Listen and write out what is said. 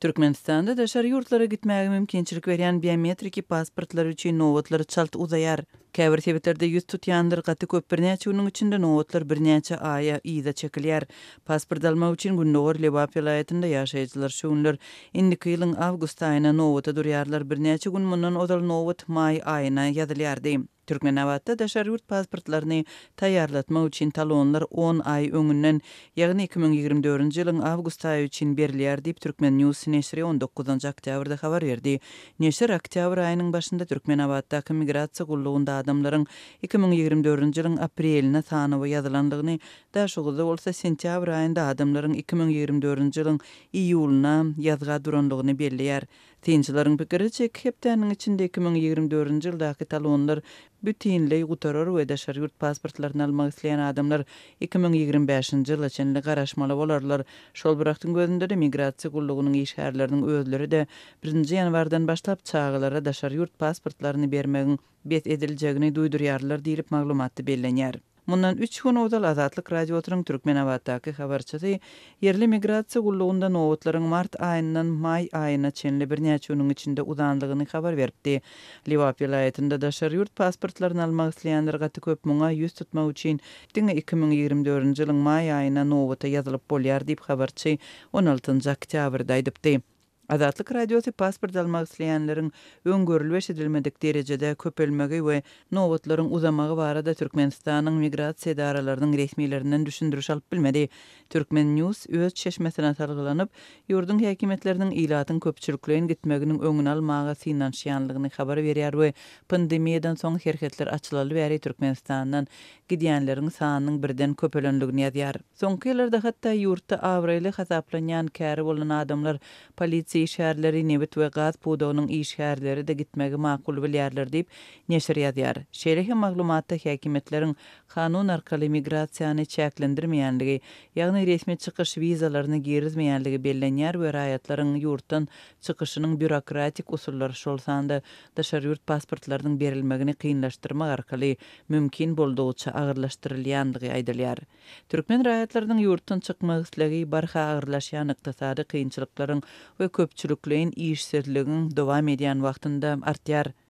Türkmenistanda da şar yurtlara gitmäge mümkinçilik berýän biometrik pasportlar üçin nowatlar çalt uzayar. Käbir sebäplerde ýüz tutýandyr gaty köp birnäçe ýurtlaryň içinde nowatlar birnäçe aýa ýa-da çekilýär. Pasport alma üçin gündogar lewap ýaýatynda ýaşaýjylar şuňlar. Indi ýylyň awgust aýyna nowata durýarlar birnäçe gün mundan ozal nowat maý aýyna ýazylýardy. Türkmenabatda daşar yurt pasportlaryny taýýarlatma üçin talonlar 10 ay öňünden, ýagny 2024-nji ýylyň awgust aýy üçin berilýär diýip Türkmen News neşri 19-njy oktýabrda habar berdi. Neşir oktýabr aýynyň başynda Türkmenabatda migrasiýa gullugynda adamlaryň 2024-nji ýylyň aprelinde sanawy ýazylandygyny, sentyavr bolsa sentýabr aýynda adamlaryň 2024-nji ýylyň iýuluna ýazga duranlygyny Tiýinçilerin pikirçe kepdeniň içinde 2024-nji ýyldaky talonlar bütünlei gutarar we daşary ýurt pasportlaryny almak isleýän adamlar 2025-nji ýyla çenli garaşmaly bolarlar. Şol biraktyň gözünde de migrasiýa gullugynyň işgärleriniň özleri de 1-nji ýanwardan başlap çağlara daşary ýurt pasportlaryny bermegin bet edilýärini duýdurýarlar diýip maglumaty bellenýär. Mundan 3 gün öwdel Azadlyk radiotoryny türkmen awatdaky habarçydy. Yerli migratsiýa gullugynda nowatlaryň mart aýynyndan may aýyna çenli birnäçe günüň içinde uzandygyny habar berdi. Liwa vilayatynda daşary ýurt pasportlaryny almak isleýänler gatdy köp müňe ýüz tutmak üçin 2024-nji ýylyň may aýyna nowata ýazylyp bolýar diýip habarçy 16-njy oktýabrda aýdypdy. Azatlyk radiosy pasport almak isleýänleriň öňgörülmeş edilmedik derejede köpelmegi we nowatlaryň uzamagy barada Türkmenistanyň migrasiýa idaralarynyň resmiýlerinden düşündiriş alyp bilmedi. Türkmen News öz çeşmesine salgylanyp, ýurdun häkimetleriniň ilatyň köpçülükleýin gitmeginiň öňüni almagy synanşyanlygyny habar berýär we pandemiýadan soň hereketler açylaly berýär Türkmenistanyň gidýänleriniň sanynyň birden köpelenligini ýazýar. Soňky ýyllarda hatda ýurtda awrylyk hasaplanýan käri bolan adamlar polisiýa Ýetdi nevit Nebit we Gaz Pudowunyň iş de gitmegi maqul bilýärler diýip neşir ýazýar. Şeýleki maglumatda häkimetleriň kanun arkaly migrasiýany çäklendirmeýändigi, ýagny resmi çykyş wizalaryny gerizmeýändigi bellenýär we raýatlaryň ýurtdan çykyşynyň bürokratik usullary şol sanda daşary ýurt pasportlarynyň berilmegini kynlaşdyrmak arkaly mümkin bolduça agyrlaşdyrylýandygy aýdylýar. Türkmen raýatlarynyň ýurtdan çykmagy isleği barha agyrlaşýan ykdysady kynçylyklaryň we köp көпчүлүклөйн ийишсерлигин довам медиан убактында артияр